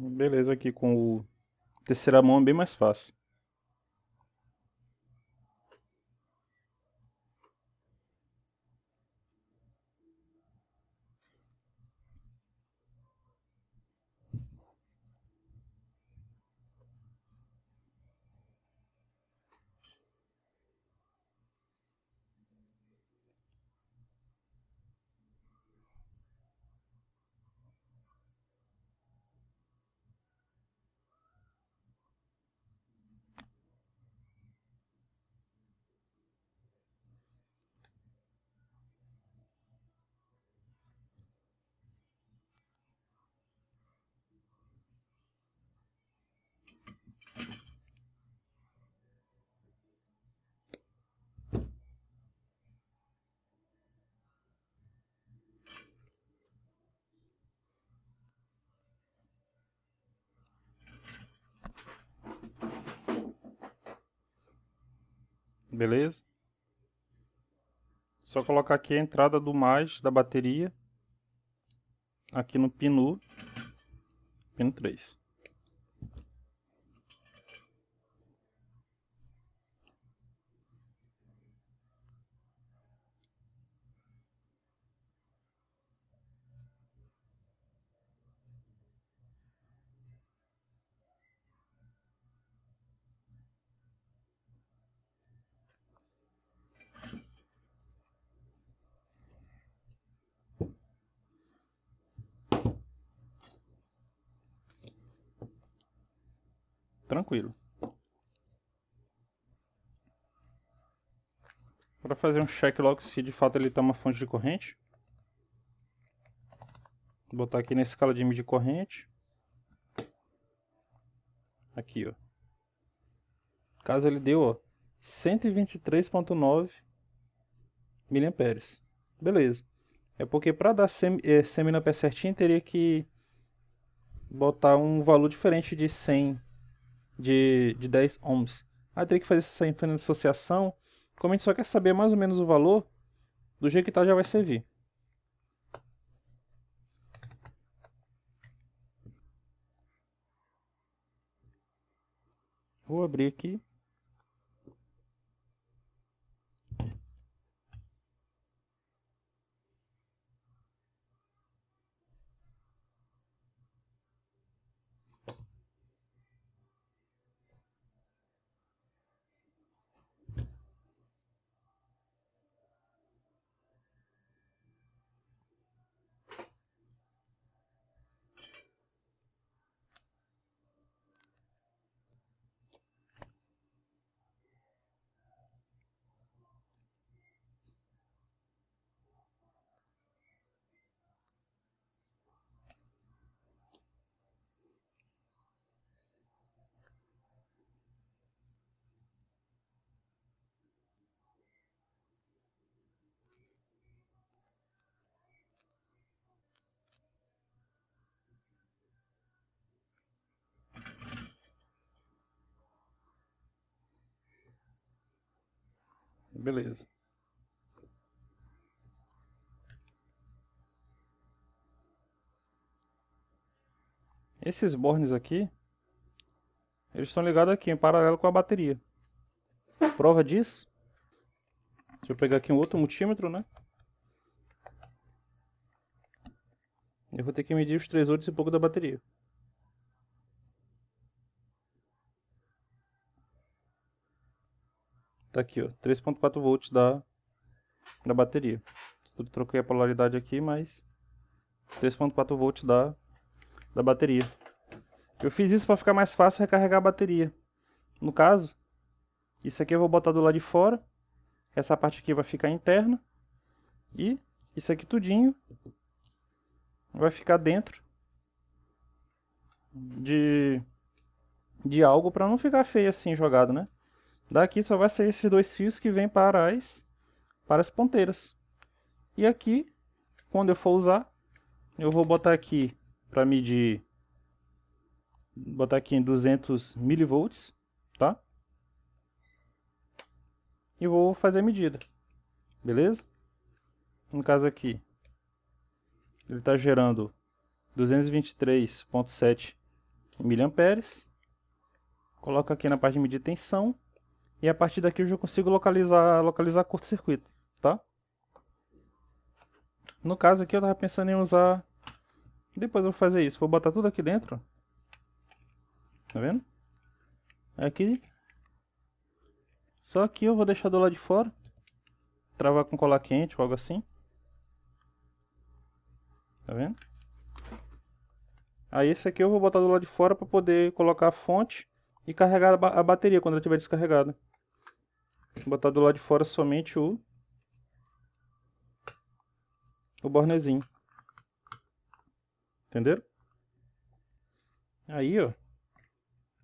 Beleza, aqui com o terceira mão é bem mais fácil. beleza? Só colocar aqui a entrada do mais da bateria aqui no pino pino 3. tranquilo. Para fazer um check logo se de fato ele está uma fonte de corrente. Vou botar aqui na escala de medir corrente. Aqui, ó. Caso ele deu, ó, 123.9 miliamperes. Beleza. É porque para dar semina é, pé certinho teria que botar um valor diferente de 100 de, de 10 ohms. Aí teria que fazer essa associação. Como a gente só quer saber mais ou menos o valor, do jeito que está já vai servir. Vou abrir aqui. Beleza. Esses bornes aqui, eles estão ligados aqui, em paralelo com a bateria. Prova disso, deixa eu pegar aqui um outro multímetro, né? Eu vou ter que medir os 3 outros e pouco da bateria. Tá aqui, ó. 3.4 volts da, da bateria. Troquei a polaridade aqui, mas 3.4 volts da, da bateria. Eu fiz isso para ficar mais fácil recarregar a bateria. No caso, isso aqui eu vou botar do lado de fora. Essa parte aqui vai ficar interna. E isso aqui tudinho vai ficar dentro de, de algo para não ficar feio assim jogado, né? Daqui só vai sair esses dois fios que vêm para as, para as ponteiras. E aqui, quando eu for usar, eu vou botar aqui para medir, botar aqui em 200 milivolts, tá? E vou fazer a medida, beleza? No caso aqui, ele está gerando 223.7 miliamperes. Coloco aqui na parte de medir tensão e a partir daqui eu já consigo localizar, localizar curto-circuito, tá? No caso aqui eu tava pensando em usar... Depois eu vou fazer isso, vou botar tudo aqui dentro. Tá vendo? Aqui. Só que eu vou deixar do lado de fora. Travar com cola quente ou algo assim. Tá vendo? Aí esse aqui eu vou botar do lado de fora para poder colocar a fonte e carregar a bateria quando ela estiver descarregada. Vou botar do lado de fora somente o, o bornezinho. Entenderam? Aí, ó.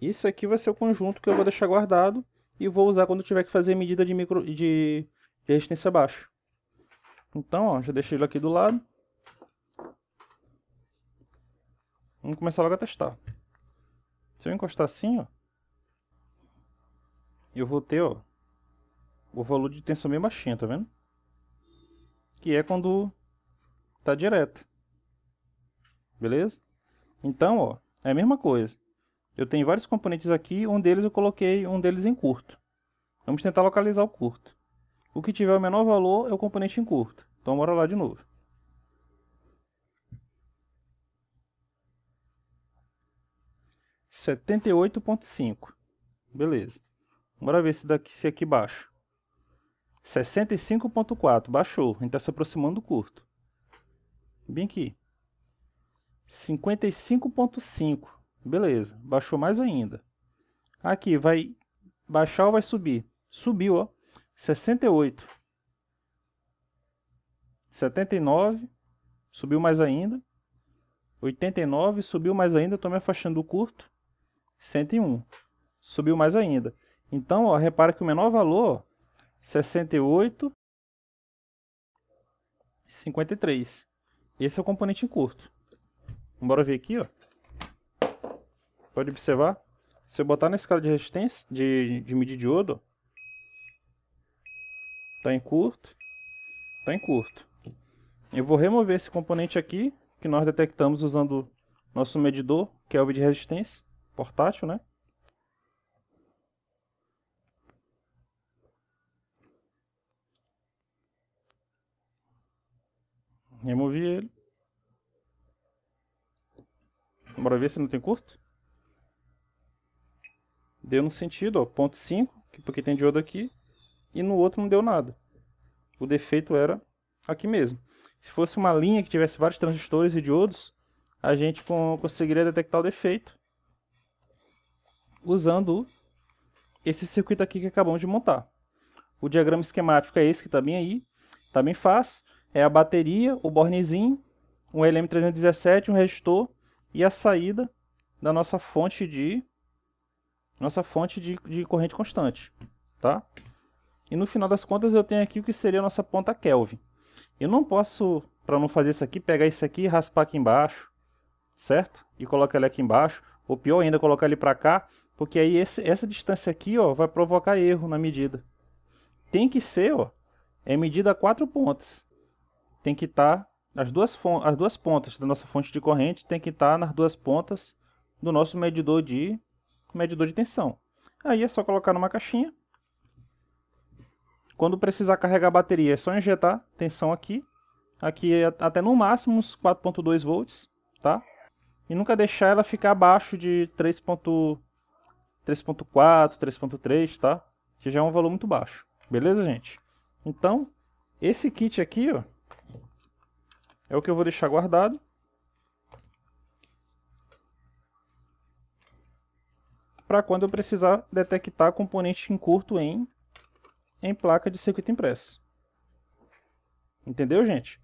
Isso aqui vai ser o conjunto que eu vou deixar guardado e vou usar quando tiver que fazer medida de, micro, de, de resistência baixa. Então, ó, já deixei ele aqui do lado. Vamos começar logo a testar. Se eu encostar assim, ó, eu vou ter, ó, o valor de tensão bem baixinho, tá vendo? Que é quando tá direto. Beleza? Então, ó, é a mesma coisa. Eu tenho vários componentes aqui, um deles eu coloquei um deles em curto. Vamos tentar localizar o curto. O que tiver o menor valor é o componente em curto. Então bora lá de novo. Setenta e oito ponto cinco, beleza. Bora ver se daqui se aqui baixa. 65.4, baixou. A gente está se aproximando do curto. Bem aqui. 55.5, beleza. Baixou mais ainda. Aqui, vai baixar ou vai subir? Subiu, ó. 68. 79, subiu mais ainda. 89, subiu mais ainda. Estou me afastando do curto. 101, subiu mais ainda. Então, ó, repara que o menor valor, 68, 53. Esse é o componente em curto. Bora ver aqui, ó. Pode observar. Se eu botar na escala de resistência, de, de medir diodo, tá em curto, tá em curto. Eu vou remover esse componente aqui, que nós detectamos usando nosso medidor, que é o de resistência, portátil, né? Removi ele. Bora ver se não tem curto. Deu no sentido, ó, ponto 5, porque tem diodo aqui, e no outro não deu nada. O defeito era aqui mesmo. Se fosse uma linha que tivesse vários transistores e diodos, a gente conseguiria detectar o defeito usando esse circuito aqui que acabamos de montar. O diagrama esquemático é esse que está bem aí, está bem fácil é a bateria, o bornezinho, um LM317, um resistor e a saída da nossa fonte de nossa fonte de, de corrente constante, tá? E no final das contas eu tenho aqui o que seria a nossa ponta Kelvin. Eu não posso, para não fazer isso aqui, pegar isso aqui e raspar aqui embaixo, certo? E colocar ele aqui embaixo, ou pior ainda, colocar ele para cá, porque aí esse, essa distância aqui ó, vai provocar erro na medida. Tem que ser ó, é medida a quatro pontas tem que estar tá, as duas as duas pontas da nossa fonte de corrente tem que estar tá nas duas pontas do nosso medidor de medidor de tensão. Aí é só colocar numa caixinha. Quando precisar carregar a bateria, é só injetar tensão aqui, aqui é até no máximo uns 4.2 volts, tá? E nunca deixar ela ficar abaixo de 3.3.4, 3.3, tá? Que já é um valor muito baixo. Beleza, gente? Então, esse kit aqui, ó, é o que eu vou deixar guardado. Para quando eu precisar detectar componente curto em, em placa de circuito impresso. Entendeu, gente?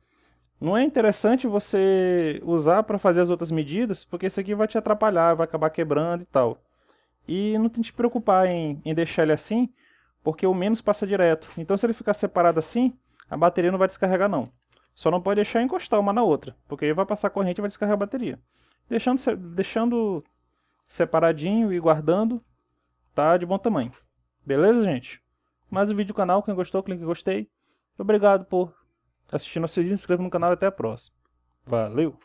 Não é interessante você usar para fazer as outras medidas, porque isso aqui vai te atrapalhar, vai acabar quebrando e tal. E não tem que te preocupar em, em deixar ele assim, porque o menos passa direto. Então se ele ficar separado assim, a bateria não vai descarregar não. Só não pode deixar encostar uma na outra, porque aí vai passar corrente e vai descarregar a bateria. Deixando, deixando separadinho e guardando, tá de bom tamanho. Beleza, gente? Mais um vídeo do canal. Quem gostou, clique em gostei. Obrigado por assistir nosso vídeo. Se inscreva no canal e até a próxima. Valeu!